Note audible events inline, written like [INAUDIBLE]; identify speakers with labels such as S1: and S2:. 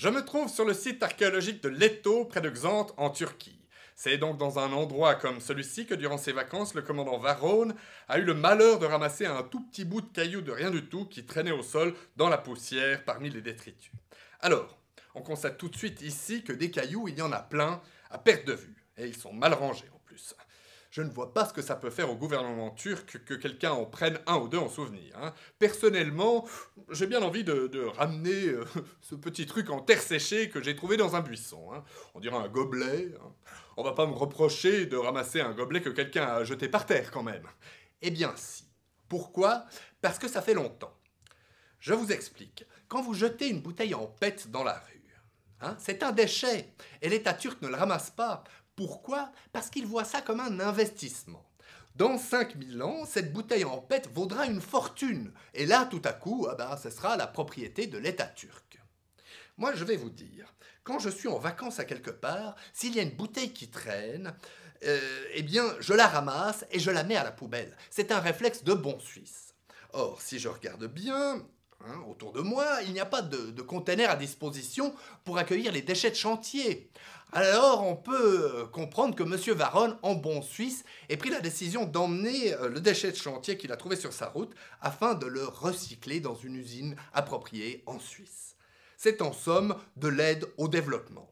S1: Je me trouve sur le site archéologique de Leto, près de Xanth, en Turquie. C'est donc dans un endroit comme celui-ci que durant ses vacances, le commandant Varone a eu le malheur de ramasser un tout petit bout de caillou de rien du tout qui traînait au sol dans la poussière parmi les détritus. Alors, on constate tout de suite ici que des cailloux, il y en a plein, à perte de vue, et ils sont mal rangés en plus. Je ne vois pas ce que ça peut faire au gouvernement turc que quelqu'un en prenne un ou deux en souvenir. Hein. Personnellement, j'ai bien envie de, ramener euh, [LAUGHS] ce petit truc en terre séchée que j'ai trouvé dans un buisson. Hein. On dirait un gobelet. Hein. On va pas me reprocher de ramasser un gobelet que quelqu'un a jeté par terre quand
S2: même. Eh bien si. Pourquoi Parce que ça fait longtemps. Je vous explique. Quand vous jetez une bouteille en pète dans la rue, c'est un déchet. Et l'État turc ne le ramasse pas. Pourquoi Parce qu'il voient ça comme un investissement. Dans 5000 ans, cette bouteille en pète vaudra une fortune. Et là, tout à coup, ah ben, ce sera la propriété de l'État turc. Moi, je vais vous dire, quand je suis en vacances à quelque part, s'il y a une bouteille qui traîne, euh, eh bien, je la ramasse et je la mets à la poubelle. C'est un réflexe de bon Suisse. Or, si je regarde bien, hein, autour de moi, il n'y a pas de, de container à disposition pour accueillir les déchets de chantier. Alors on peut euh, comprendre que M. Varonne, en bon Suisse, ait pris la décision d'emmener euh, le déchet de chantier qu'il a trouvé sur sa route afin de le recycler dans une usine appropriée en Suisse. C'est en somme de l'aide au développement.